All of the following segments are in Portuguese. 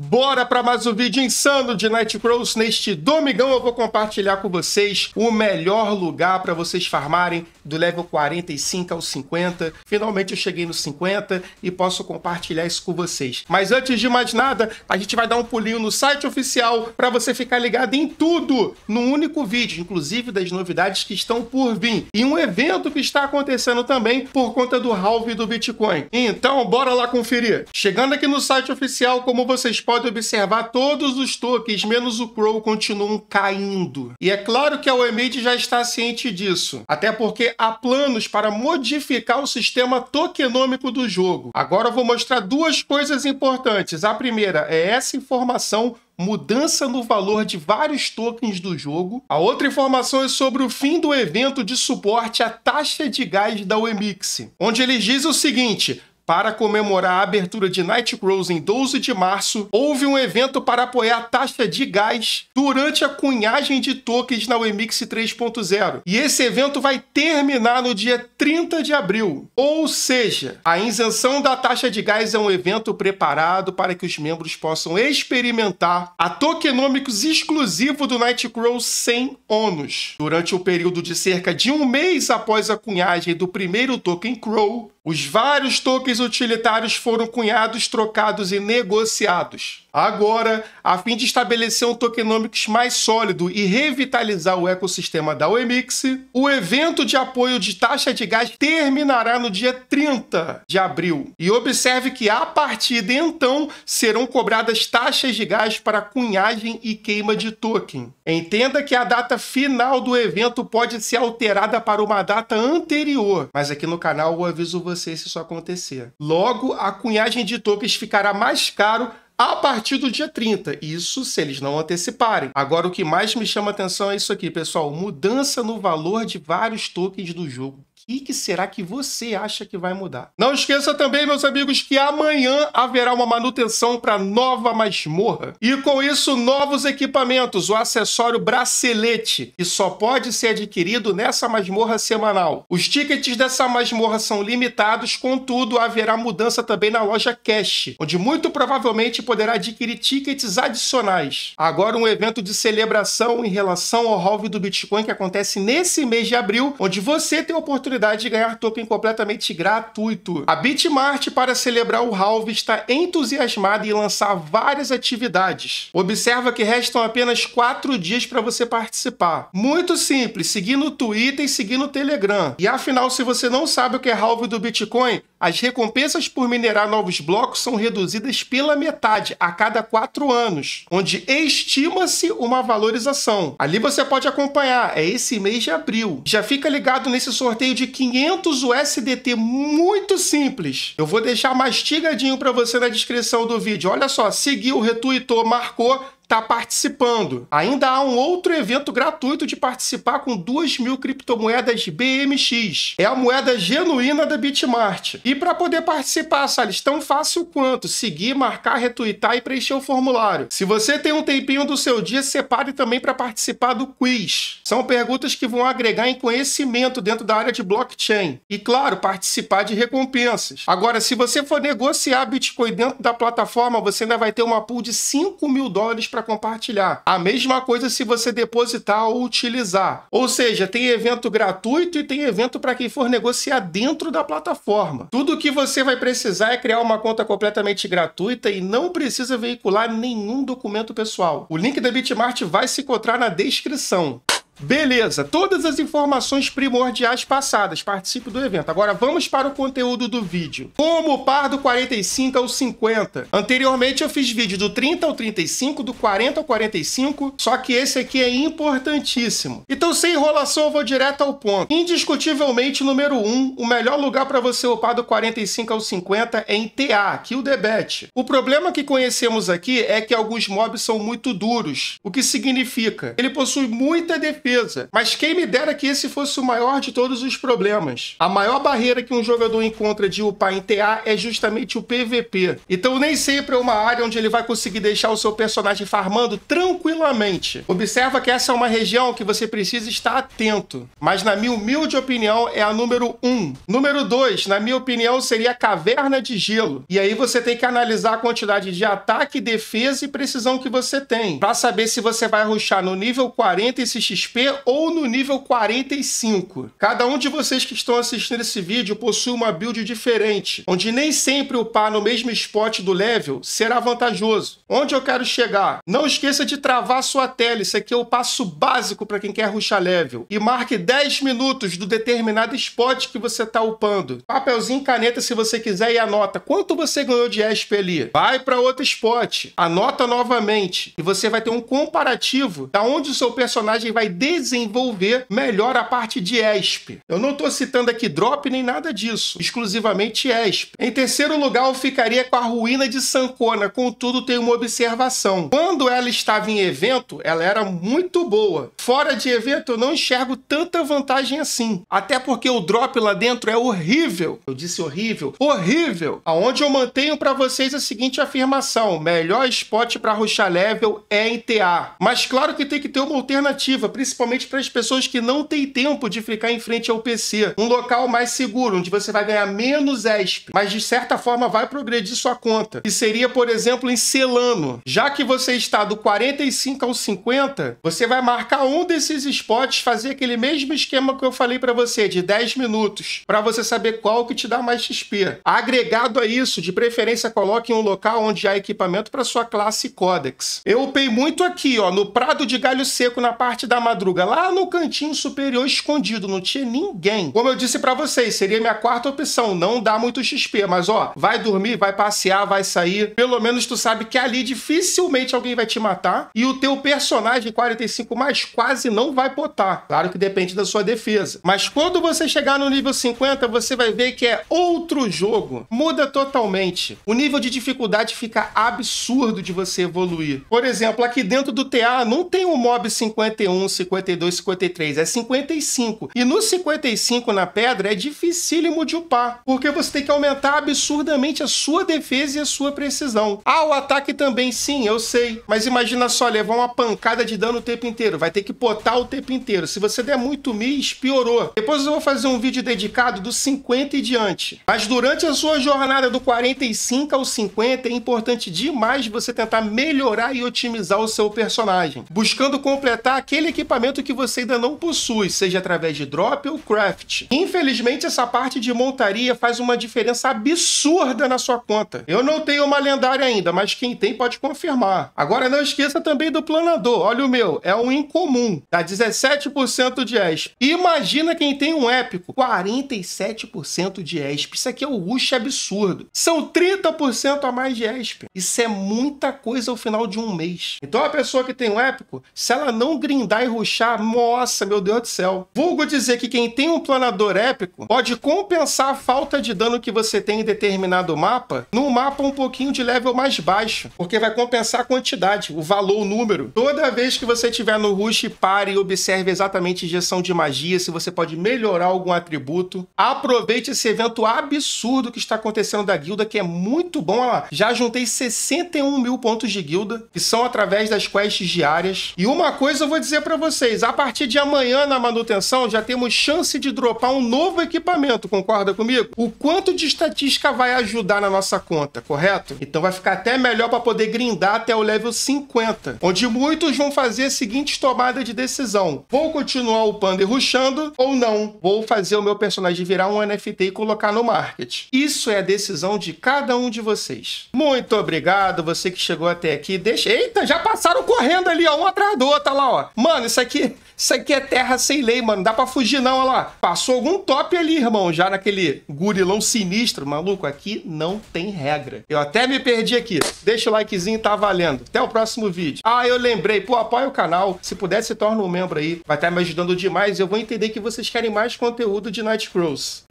Bora para mais um vídeo insano de Nightcrows. Neste domingão eu vou compartilhar com vocês o melhor lugar para vocês farmarem do level 45 ao 50. Finalmente eu cheguei no 50 e posso compartilhar isso com vocês. Mas antes de mais nada, a gente vai dar um pulinho no site oficial para você ficar ligado em tudo, num único vídeo, inclusive das novidades que estão por vir. E um evento que está acontecendo também por conta do halve do Bitcoin. Então, bora lá conferir. Chegando aqui no site oficial, como vocês Pode observar todos os tokens, menos o Crow, continuam caindo. E é claro que a Wemade já está ciente disso, até porque há planos para modificar o sistema tokenômico do jogo. Agora eu vou mostrar duas coisas importantes. A primeira é essa informação mudança no valor de vários tokens do jogo. A outra informação é sobre o fim do evento de suporte à taxa de gás da Wemix, onde eles dizem o seguinte: para comemorar a abertura de Night Crows em 12 de março, houve um evento para apoiar a taxa de gás durante a cunhagem de tokens na Wemix 3.0. E esse evento vai terminar no dia 30 de abril. Ou seja, a isenção da taxa de gás é um evento preparado para que os membros possam experimentar a tokenômicos exclusivo do Night Crows sem ônus. Durante o período de cerca de um mês após a cunhagem do primeiro token Crow, os vários tokens utilitários foram cunhados, trocados e negociados. Agora, a fim de estabelecer um tokenomics mais sólido e revitalizar o ecossistema da OEMIX, o evento de apoio de taxa de gás terminará no dia 30 de abril. E observe que a partir de então serão cobradas taxas de gás para cunhagem e queima de token. Entenda que a data final do evento pode ser alterada para uma data anterior, mas aqui no canal eu aviso você você se isso acontecer. Logo, a cunhagem de tokens ficará mais caro a partir do dia 30. Isso se eles não anteciparem. Agora, o que mais me chama atenção é isso aqui, pessoal. Mudança no valor de vários tokens do jogo e que será que você acha que vai mudar? Não esqueça também, meus amigos, que amanhã haverá uma manutenção para nova masmorra. E com isso, novos equipamentos, o acessório bracelete, que só pode ser adquirido nessa masmorra semanal. Os tickets dessa masmorra são limitados, contudo, haverá mudança também na loja Cash, onde muito provavelmente poderá adquirir tickets adicionais. Agora, um evento de celebração em relação ao halve do Bitcoin que acontece nesse mês de abril, onde você tem a oportunidade possibilidade de ganhar token completamente gratuito. A Bitmart, para celebrar o halve, está entusiasmada em lançar várias atividades. Observa que restam apenas quatro dias para você participar. Muito simples, seguindo o Twitter e seguindo o Telegram. E afinal, se você não sabe o que é halve do Bitcoin, as recompensas por minerar novos blocos são reduzidas pela metade a cada quatro anos, onde estima-se uma valorização. Ali você pode acompanhar, é esse mês de abril. Já fica ligado nesse sorteio de 500 USDT muito simples. Eu vou deixar mastigadinho para você na descrição do vídeo. Olha só, seguiu, retuitou, marcou, está participando. Ainda há um outro evento gratuito de participar com 2 mil criptomoedas BMX. É a moeda genuína da Bitmart. E para poder participar, Salles, tão fácil quanto seguir, marcar, retweetar e preencher o formulário. Se você tem um tempinho do seu dia, separe também para participar do quiz. São perguntas que vão agregar em conhecimento dentro da área de blockchain. E claro, participar de recompensas. Agora, se você for negociar Bitcoin dentro da plataforma, você ainda vai ter uma pool de 5 mil dólares para para compartilhar. A mesma coisa se você depositar ou utilizar. Ou seja, tem evento gratuito e tem evento para quem for negociar dentro da plataforma. Tudo que você vai precisar é criar uma conta completamente gratuita e não precisa veicular nenhum documento pessoal. O link da Bitmart vai se encontrar na descrição. Beleza, todas as informações primordiais passadas, participe do evento. Agora vamos para o conteúdo do vídeo. Como o par do 45 ao 50. Anteriormente eu fiz vídeo do 30 ao 35, do 40 ao 45, só que esse aqui é importantíssimo. Então sem enrolação eu vou direto ao ponto. Indiscutivelmente, número 1, um, o melhor lugar para você upar do 45 ao 50 é em TA, aqui o debate. O problema que conhecemos aqui é que alguns mobs são muito duros, o que significa ele possui muita defesa mas quem me dera que esse fosse o maior de todos os problemas. A maior barreira que um jogador encontra de upar em TA é justamente o PVP. Então nem sempre é uma área onde ele vai conseguir deixar o seu personagem farmando tranquilamente. Observa que essa é uma região que você precisa estar atento, mas na minha humilde opinião é a número 1. Um. Número 2, na minha opinião, seria a caverna de gelo. E aí você tem que analisar a quantidade de ataque, defesa e precisão que você tem, para saber se você vai ruxar no nível 40 esse XP ou no nível 45. Cada um de vocês que estão assistindo esse vídeo possui uma build diferente, onde nem sempre upar no mesmo spot do level será vantajoso. Onde eu quero chegar? Não esqueça de travar sua tela, isso aqui é o passo básico para quem quer ruxar level. E marque 10 minutos do determinado spot que você está upando. Papelzinho e caneta se você quiser e anota quanto você ganhou de ESP ali. Vai para outro spot, anota novamente e você vai ter um comparativo da onde o seu personagem vai desenvolver melhor a parte de ESP. Eu não estou citando aqui drop nem nada disso, exclusivamente ESP. Em terceiro lugar, eu ficaria com a ruína de Sancona, contudo tem uma observação. Quando ela estava em evento, ela era muito boa. Fora de evento, eu não enxergo tanta vantagem assim. Até porque o drop lá dentro é horrível. Eu disse horrível? Horrível! Aonde eu mantenho para vocês a seguinte afirmação. Melhor spot para ruxar level é em TA. Mas claro que tem que ter uma alternativa, principalmente principalmente para as pessoas que não têm tempo de ficar em frente ao PC. Um local mais seguro, onde você vai ganhar menos ESP, mas de certa forma vai progredir sua conta. E seria, por exemplo, em Celano. Já que você está do 45 ao 50, você vai marcar um desses spots, fazer aquele mesmo esquema que eu falei para você, de 10 minutos, para você saber qual que te dá mais XP. Agregado a isso, de preferência coloque em um local onde há equipamento para sua classe Codex. Eu upei muito aqui, ó, no Prado de Galho Seco, na parte da madruga, lá no cantinho superior, escondido, não tinha ninguém. Como eu disse para vocês, seria minha quarta opção, não dá muito XP, mas ó, vai dormir, vai passear, vai sair. Pelo menos tu sabe que ali dificilmente alguém vai te matar e o teu personagem 45 mais quase não vai botar. Claro que depende da sua defesa. Mas quando você chegar no nível 50, você vai ver que é outro jogo. Muda totalmente. O nível de dificuldade fica absurdo de você evoluir. Por exemplo, aqui dentro do TA não tem um mob 51, 52, 53, é 55. E no 55 na pedra é dificílimo de upar, porque você tem que aumentar absurdamente a sua defesa e a sua precisão. Ah, o ataque também, sim, eu sei. Mas imagina só, levar uma pancada de dano o tempo inteiro, vai ter que potar o tempo inteiro. Se você der muito mis, piorou. Depois eu vou fazer um vídeo dedicado dos 50 e diante. Mas durante a sua jornada do 45 ao 50 é importante demais você tentar melhorar e otimizar o seu personagem, buscando completar aquele equipamento equipamento que você ainda não possui, seja através de drop ou craft. Infelizmente, essa parte de montaria faz uma diferença absurda na sua conta. Eu não tenho uma lendária ainda, mas quem tem pode confirmar. Agora, não esqueça também do planador. Olha o meu, é um incomum. Dá 17% de ESP. Imagina quem tem um épico. 47% de ESP. Isso aqui é o rush absurdo. São 30% a mais de ESP. Isso é muita coisa ao final de um mês. Então, a pessoa que tem um épico, se ela não grindar e puxar, nossa, meu Deus do céu. Vulgo dizer que quem tem um planador épico pode compensar a falta de dano que você tem em determinado mapa num mapa um pouquinho de level mais baixo, porque vai compensar a quantidade, o valor, o número. Toda vez que você estiver no rush, pare e observe exatamente injeção de magia, se você pode melhorar algum atributo. Aproveite esse evento absurdo que está acontecendo da guilda, que é muito bom. Olha lá, já juntei 61 mil pontos de guilda, que são através das quests diárias. E uma coisa eu vou dizer para você, vocês, a partir de amanhã na manutenção já temos chance de dropar um novo equipamento, concorda comigo? O quanto de estatística vai ajudar na nossa conta, correto? Então vai ficar até melhor para poder grindar até o level 50, onde muitos vão fazer a seguinte tomada de decisão: vou continuar upando e ruxando ou não? Vou fazer o meu personagem virar um NFT e colocar no market. Isso é a decisão de cada um de vocês. Muito obrigado você que chegou até aqui. Deixa, eita, já passaram correndo ali ó, um atrás do outro, tá lá, ó. Mano, isso aqui aqui, isso aqui é terra sem lei, mano. Não dá pra fugir, não. Olha lá. Passou algum top ali, irmão. Já naquele gurilão sinistro, maluco. Aqui não tem regra. Eu até me perdi aqui. Deixa o likezinho, tá valendo. Até o próximo vídeo. Ah, eu lembrei. Pô, apoia o canal. Se puder, se torna um membro aí. Vai estar tá me ajudando demais. Eu vou entender que vocês querem mais conteúdo de Night Crows.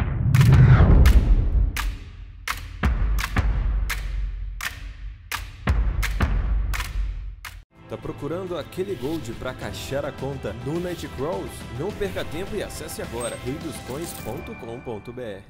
Tá procurando aquele gold para caixar a conta no Nightcrawls? Não perca tempo e acesse agora reidoscoins.com.br